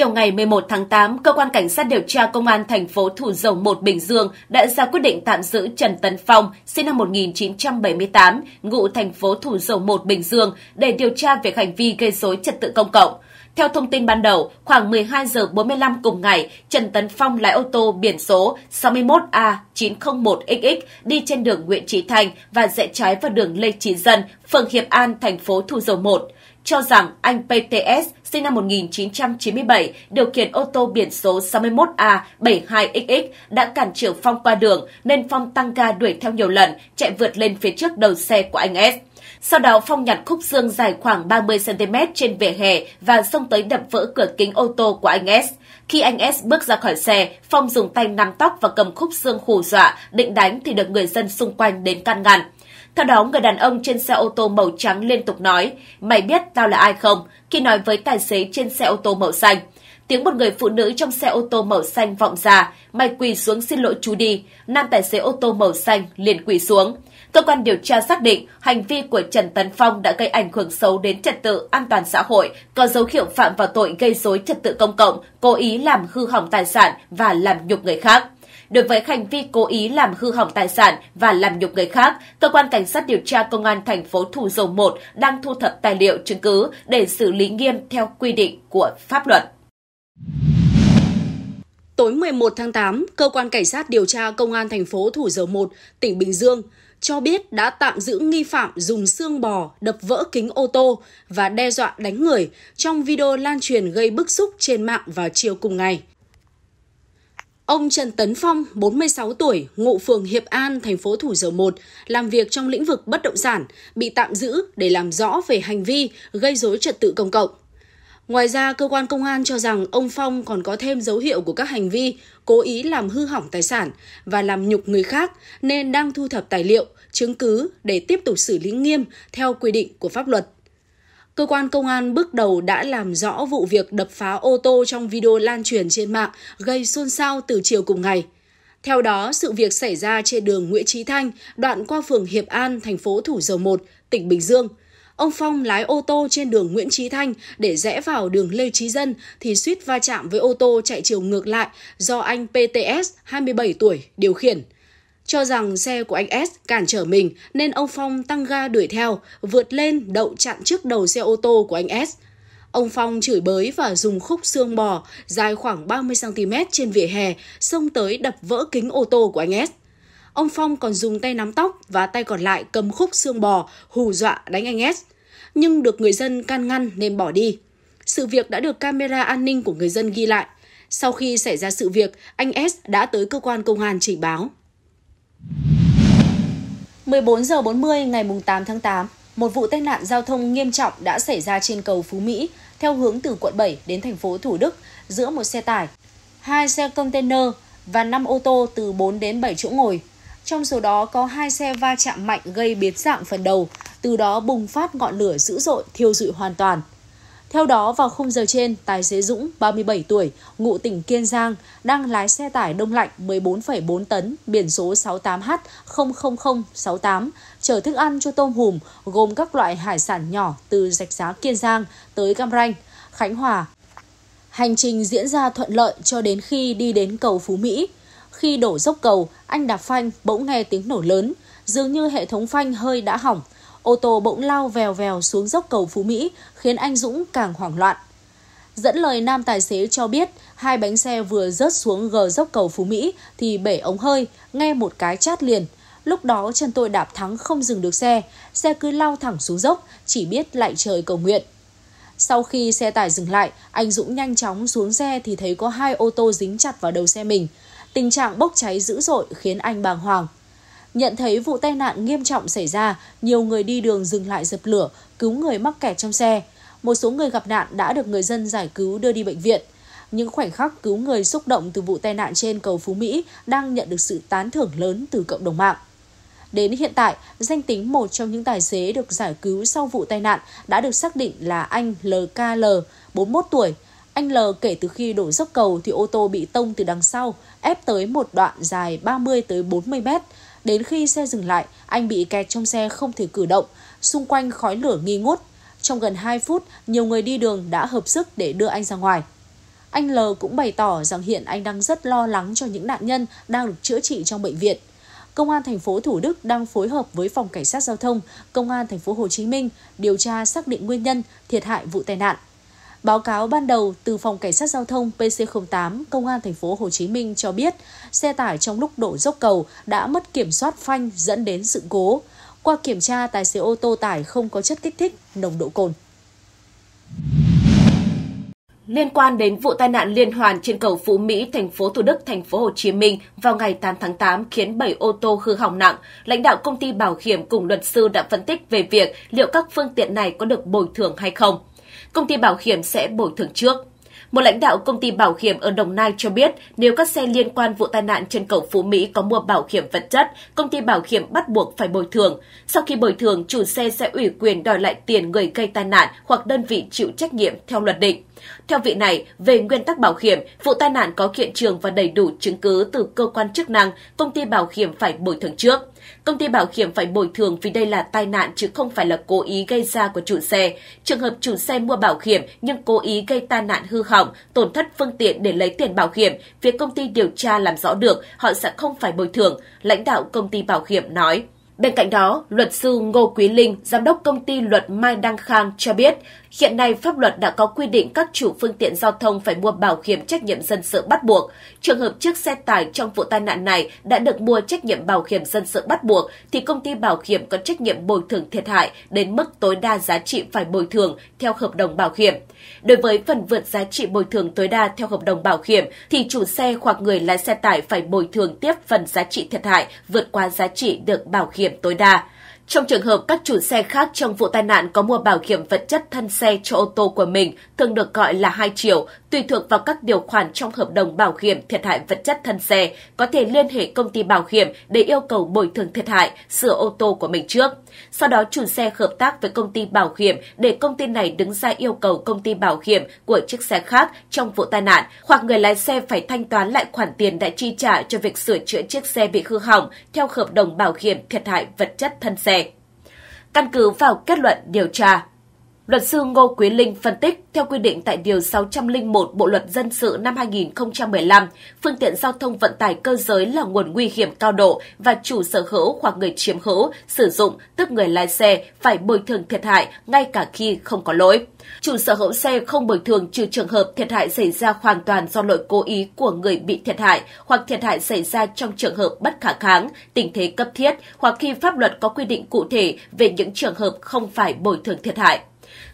Chiều ngày 11 tháng 8, cơ quan cảnh sát điều tra công an thành phố Thủ Dầu Một Bình Dương đã ra quyết định tạm giữ Trần Tấn Phong, sinh năm 1978, ngụ thành phố Thủ Dầu Một Bình Dương để điều tra về hành vi gây rối trật tự công cộng. Theo thông tin ban đầu, khoảng 12 giờ 45 cùng ngày, Trần Tấn Phong lái ô tô biển số 61A901XX đi trên đường Nguyễn Trí Thành và rẽ trái vào đường Lê Trí Dân, phường Hiệp An, thành phố Thủ Dầu Một. Cho rằng anh PTS sinh năm 1997, điều khiển ô tô biển số 61A72XX đã cản trở Phong qua đường nên Phong tăng ga đuổi theo nhiều lần, chạy vượt lên phía trước đầu xe của anh S. Sau đó Phong nhặt khúc xương dài khoảng 30cm trên vỉa hè và xông tới đập vỡ cửa kính ô tô của anh S. Khi anh S bước ra khỏi xe, Phong dùng tay nắm tóc và cầm khúc xương khủ dọa, định đánh thì được người dân xung quanh đến can ngăn. Theo đó, người đàn ông trên xe ô tô màu trắng liên tục nói, mày biết tao là ai không, khi nói với tài xế trên xe ô tô màu xanh. Tiếng một người phụ nữ trong xe ô tô màu xanh vọng ra, mày quỳ xuống xin lỗi chú đi, nam tài xế ô tô màu xanh liền quỳ xuống. Cơ quan điều tra xác định hành vi của Trần Tấn Phong đã gây ảnh hưởng xấu đến trật tự an toàn xã hội, có dấu hiệu phạm vào tội gây dối trật tự công cộng, cố ý làm hư hỏng tài sản và làm nhục người khác. Đối với hành vi cố ý làm hư hỏng tài sản và làm nhục người khác, cơ quan cảnh sát điều tra công an thành phố Thủ Dầu Một đang thu thập tài liệu chứng cứ để xử lý nghiêm theo quy định của pháp luật. Tối 11 tháng 8, cơ quan cảnh sát điều tra công an thành phố Thủ Dầu Một, tỉnh Bình Dương cho biết đã tạm giữ nghi phạm dùng xương bò đập vỡ kính ô tô và đe dọa đánh người trong video lan truyền gây bức xúc trên mạng vào chiều cùng ngày. Ông Trần Tấn Phong, 46 tuổi, ngụ phường Hiệp An, thành phố Thủ Dầu Một, làm việc trong lĩnh vực bất động sản, bị tạm giữ để làm rõ về hành vi gây dối trật tự công cộng. Ngoài ra, cơ quan công an cho rằng ông Phong còn có thêm dấu hiệu của các hành vi cố ý làm hư hỏng tài sản và làm nhục người khác nên đang thu thập tài liệu, chứng cứ để tiếp tục xử lý nghiêm theo quy định của pháp luật. Cơ quan công an bước đầu đã làm rõ vụ việc đập phá ô tô trong video lan truyền trên mạng gây xôn xao từ chiều cùng ngày. Theo đó, sự việc xảy ra trên đường Nguyễn Trí Thanh, đoạn qua phường Hiệp An, thành phố Thủ Dầu Một, tỉnh Bình Dương. Ông Phong lái ô tô trên đường Nguyễn Trí Thanh để rẽ vào đường Lê Trí Dân thì suýt va chạm với ô tô chạy chiều ngược lại do anh PTS, 27 tuổi, điều khiển – cho rằng xe của anh S cản trở mình nên ông Phong tăng ga đuổi theo, vượt lên đậu chặn trước đầu xe ô tô của anh S. Ông Phong chửi bới và dùng khúc xương bò dài khoảng 30cm trên vỉa hè xông tới đập vỡ kính ô tô của anh S. Ông Phong còn dùng tay nắm tóc và tay còn lại cầm khúc xương bò hù dọa đánh anh S. Nhưng được người dân can ngăn nên bỏ đi. Sự việc đã được camera an ninh của người dân ghi lại. Sau khi xảy ra sự việc, anh S đã tới cơ quan công an trình báo. 14 giờ 40 ngày 8 tháng 8, một vụ tai nạn giao thông nghiêm trọng đã xảy ra trên cầu Phú Mỹ theo hướng từ quận 7 đến thành phố Thủ Đức giữa một xe tải, hai xe container và 5 ô tô từ 4 đến 7 chỗ ngồi. Trong số đó có hai xe va chạm mạnh gây biến dạng phần đầu, từ đó bùng phát ngọn lửa dữ dội thiêu dụi hoàn toàn. Theo đó, vào khung giờ trên, tài xế Dũng, 37 tuổi, ngụ tỉnh Kiên Giang, đang lái xe tải đông lạnh 14,4 tấn, biển số 68H00068, chở thức ăn cho tôm hùm, gồm các loại hải sản nhỏ từ rạch giá Kiên Giang tới Cam Ranh, Khánh Hòa. Hành trình diễn ra thuận lợi cho đến khi đi đến cầu Phú Mỹ. Khi đổ dốc cầu, anh đạp phanh bỗng nghe tiếng nổ lớn, dường như hệ thống phanh hơi đã hỏng – ô tô bỗng lao vèo vèo xuống dốc cầu Phú Mỹ, khiến anh Dũng càng hoảng loạn. Dẫn lời nam tài xế cho biết, hai bánh xe vừa rớt xuống gờ dốc cầu Phú Mỹ thì bể ống hơi, nghe một cái chát liền. Lúc đó chân tôi đạp thắng không dừng được xe, xe cứ lao thẳng xuống dốc, chỉ biết lại trời cầu nguyện. Sau khi xe tải dừng lại, anh Dũng nhanh chóng xuống xe thì thấy có hai ô tô dính chặt vào đầu xe mình. Tình trạng bốc cháy dữ dội khiến anh bàng hoàng. Nhận thấy vụ tai nạn nghiêm trọng xảy ra, nhiều người đi đường dừng lại dập lửa, cứu người mắc kẹt trong xe. Một số người gặp nạn đã được người dân giải cứu đưa đi bệnh viện. Những khoảnh khắc cứu người xúc động từ vụ tai nạn trên cầu Phú Mỹ đang nhận được sự tán thưởng lớn từ cộng đồng mạng. Đến hiện tại, danh tính một trong những tài xế được giải cứu sau vụ tai nạn đã được xác định là anh LKL, 41 tuổi. Anh L kể từ khi đổ dốc cầu thì ô tô bị tông từ đằng sau, ép tới một đoạn dài 30 tới 40 mét, Đến khi xe dừng lại, anh bị kẹt trong xe không thể cử động. Xung quanh khói lửa nghi ngút. Trong gần 2 phút, nhiều người đi đường đã hợp sức để đưa anh ra ngoài. Anh L cũng bày tỏ rằng hiện anh đang rất lo lắng cho những nạn nhân đang được chữa trị trong bệnh viện. Công an thành phố Thủ Đức đang phối hợp với phòng cảnh sát giao thông, Công an thành phố Hồ Chí Minh điều tra xác định nguyên nhân thiệt hại vụ tai nạn. Báo cáo ban đầu từ phòng cảnh sát giao thông PC08 Công an thành phố Hồ Chí Minh cho biết, xe tải trong lúc đổ dốc cầu đã mất kiểm soát phanh dẫn đến sự cố. Qua kiểm tra, tài xế ô tô tải không có chất kích thích, nồng độ cồn. Liên quan đến vụ tai nạn liên hoàn trên cầu Phú Mỹ, thành phố Thủ Đức, thành phố Hồ Chí Minh vào ngày 8 tháng 8 khiến 7 ô tô hư hỏng nặng, lãnh đạo công ty bảo hiểm cùng luật sư đã phân tích về việc liệu các phương tiện này có được bồi thường hay không công ty bảo hiểm sẽ bồi thường trước. Một lãnh đạo công ty bảo hiểm ở Đồng Nai cho biết, nếu các xe liên quan vụ tai nạn trên cầu Phú Mỹ có mua bảo hiểm vật chất, công ty bảo hiểm bắt buộc phải bồi thường. Sau khi bồi thường, chủ xe sẽ ủy quyền đòi lại tiền người gây tai nạn hoặc đơn vị chịu trách nhiệm theo luật định. Theo vị này, về nguyên tắc bảo hiểm, vụ tai nạn có hiện trường và đầy đủ chứng cứ từ cơ quan chức năng, công ty bảo hiểm phải bồi thường trước. Công ty bảo hiểm phải bồi thường vì đây là tai nạn chứ không phải là cố ý gây ra của chủ xe. Trường hợp chủ xe mua bảo hiểm nhưng cố ý gây tai nạn hư hỏng, tổn thất phương tiện để lấy tiền bảo hiểm, phía công ty điều tra làm rõ được, họ sẽ không phải bồi thường, lãnh đạo công ty bảo hiểm nói. Bên cạnh đó, luật sư Ngô Quý Linh, giám đốc công ty luật Mai Đăng Khang cho biết, Hiện nay, pháp luật đã có quy định các chủ phương tiện giao thông phải mua bảo hiểm trách nhiệm dân sự bắt buộc. Trường hợp chiếc xe tải trong vụ tai nạn này đã được mua trách nhiệm bảo hiểm dân sự bắt buộc, thì công ty bảo hiểm có trách nhiệm bồi thường thiệt hại đến mức tối đa giá trị phải bồi thường theo hợp đồng bảo hiểm. Đối với phần vượt giá trị bồi thường tối đa theo hợp đồng bảo hiểm, thì chủ xe hoặc người lái xe tải phải bồi thường tiếp phần giá trị thiệt hại vượt qua giá trị được bảo hiểm tối đa. Trong trường hợp các chủ xe khác trong vụ tai nạn có mua bảo hiểm vật chất thân xe cho ô tô của mình thường được gọi là hai chiều, tùy thuộc vào các điều khoản trong hợp đồng bảo hiểm thiệt hại vật chất thân xe, có thể liên hệ công ty bảo hiểm để yêu cầu bồi thường thiệt hại, sửa ô tô của mình trước. Sau đó chủ xe hợp tác với công ty bảo hiểm để công ty này đứng ra yêu cầu công ty bảo hiểm của chiếc xe khác trong vụ tai nạn, hoặc người lái xe phải thanh toán lại khoản tiền đã chi trả cho việc sửa chữa chiếc xe bị hư hỏng theo hợp đồng bảo hiểm thiệt hại vật chất thân xe. Căn cứ vào kết luận điều tra, Luật sư Ngô Quý Linh phân tích, theo quy định tại Điều 601 Bộ Luật Dân sự năm 2015, phương tiện giao thông vận tải cơ giới là nguồn nguy hiểm cao độ và chủ sở hữu hoặc người chiếm hữu, sử dụng, tức người lái xe, phải bồi thường thiệt hại ngay cả khi không có lỗi. Chủ sở hữu xe không bồi thường trừ trường hợp thiệt hại xảy ra hoàn toàn do lỗi cố ý của người bị thiệt hại hoặc thiệt hại xảy ra trong trường hợp bất khả kháng, tình thế cấp thiết hoặc khi pháp luật có quy định cụ thể về những trường hợp không phải bồi thường thiệt hại.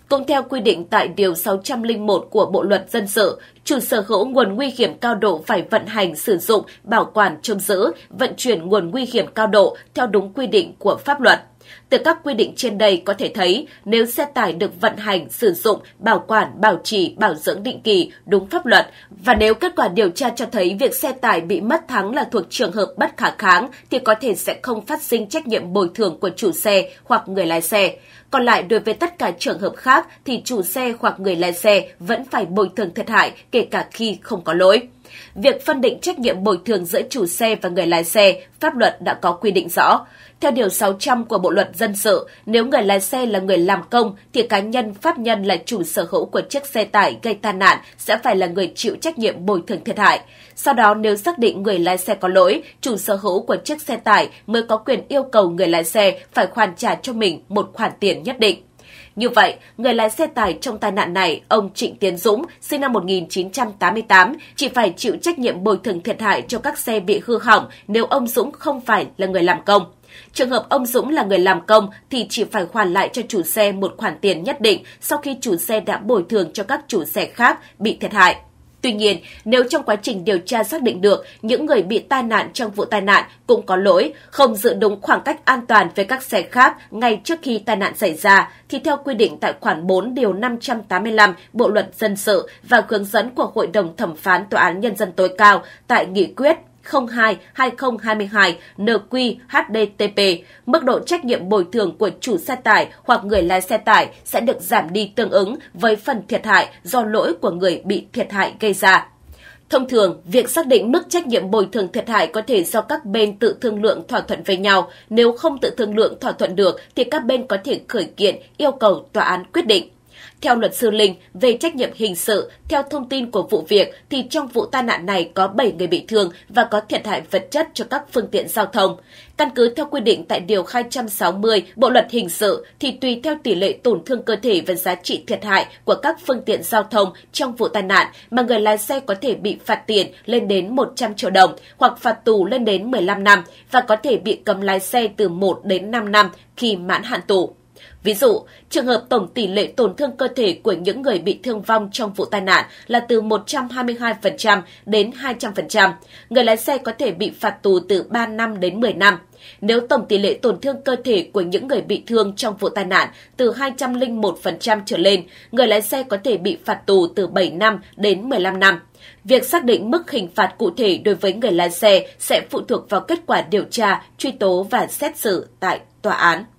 Cũng theo quy định tại Điều 601 của Bộ Luật Dân sự, chủ sở hữu nguồn nguy hiểm cao độ phải vận hành, sử dụng, bảo quản, trông giữ, vận chuyển nguồn nguy hiểm cao độ theo đúng quy định của pháp luật. Từ các quy định trên đây có thể thấy, nếu xe tải được vận hành, sử dụng, bảo quản, bảo trì, bảo dưỡng định kỳ đúng pháp luật và nếu kết quả điều tra cho thấy việc xe tải bị mất thắng là thuộc trường hợp bất khả kháng thì có thể sẽ không phát sinh trách nhiệm bồi thường của chủ xe hoặc người lái xe. Còn lại đối với tất cả trường hợp khác thì chủ xe hoặc người lái xe vẫn phải bồi thường thiệt hại kể cả khi không có lỗi. Việc phân định trách nhiệm bồi thường giữa chủ xe và người lái xe, pháp luật đã có quy định rõ. Theo Điều 600 của Bộ Luật Dân sự, nếu người lái xe là người làm công, thì cá nhân, pháp nhân là chủ sở hữu của chiếc xe tải gây tai nạn sẽ phải là người chịu trách nhiệm bồi thường thiệt hại. Sau đó, nếu xác định người lái xe có lỗi, chủ sở hữu của chiếc xe tải mới có quyền yêu cầu người lái xe phải hoàn trả cho mình một khoản tiền nhất định. Như vậy, người lái xe tải trong tai nạn này, ông Trịnh Tiến Dũng, sinh năm 1988, chỉ phải chịu trách nhiệm bồi thường thiệt hại cho các xe bị hư hỏng nếu ông Dũng không phải là người làm công. Trường hợp ông Dũng là người làm công thì chỉ phải hoàn lại cho chủ xe một khoản tiền nhất định sau khi chủ xe đã bồi thường cho các chủ xe khác bị thiệt hại. Tuy nhiên, nếu trong quá trình điều tra xác định được những người bị tai nạn trong vụ tai nạn cũng có lỗi, không giữ đúng khoảng cách an toàn với các xe khác ngay trước khi tai nạn xảy ra, thì theo quy định tại khoản 4 điều 585 Bộ luật dân sự và hướng dẫn của Hội đồng thẩm phán Tòa án Nhân dân tối cao tại nghị quyết 02-2022 NQHDTP, mức độ trách nhiệm bồi thường của chủ xe tải hoặc người lái xe tải sẽ được giảm đi tương ứng với phần thiệt hại do lỗi của người bị thiệt hại gây ra. Thông thường, việc xác định mức trách nhiệm bồi thường thiệt hại có thể do các bên tự thương lượng thỏa thuận với nhau. Nếu không tự thương lượng thỏa thuận được thì các bên có thể khởi kiện yêu cầu tòa án quyết định. Theo luật sư Linh, về trách nhiệm hình sự, theo thông tin của vụ việc thì trong vụ tai nạn này có 7 người bị thương và có thiệt hại vật chất cho các phương tiện giao thông. Căn cứ theo quy định tại Điều 260 Bộ Luật Hình sự thì tùy theo tỷ lệ tổn thương cơ thể và giá trị thiệt hại của các phương tiện giao thông trong vụ tai nạn mà người lái xe có thể bị phạt tiền lên đến 100 triệu đồng hoặc phạt tù lên đến 15 năm và có thể bị cấm lái xe từ 1 đến 5 năm khi mãn hạn tù. Ví dụ, trường hợp tổng tỷ lệ tổn thương cơ thể của những người bị thương vong trong vụ tai nạn là từ 122% đến 200%, người lái xe có thể bị phạt tù từ 3 năm đến 10 năm. Nếu tổng tỷ lệ tổn thương cơ thể của những người bị thương trong vụ tai nạn từ 201% trở lên, người lái xe có thể bị phạt tù từ 7 năm đến 15 năm. Việc xác định mức hình phạt cụ thể đối với người lái xe sẽ phụ thuộc vào kết quả điều tra, truy tố và xét xử tại tòa án.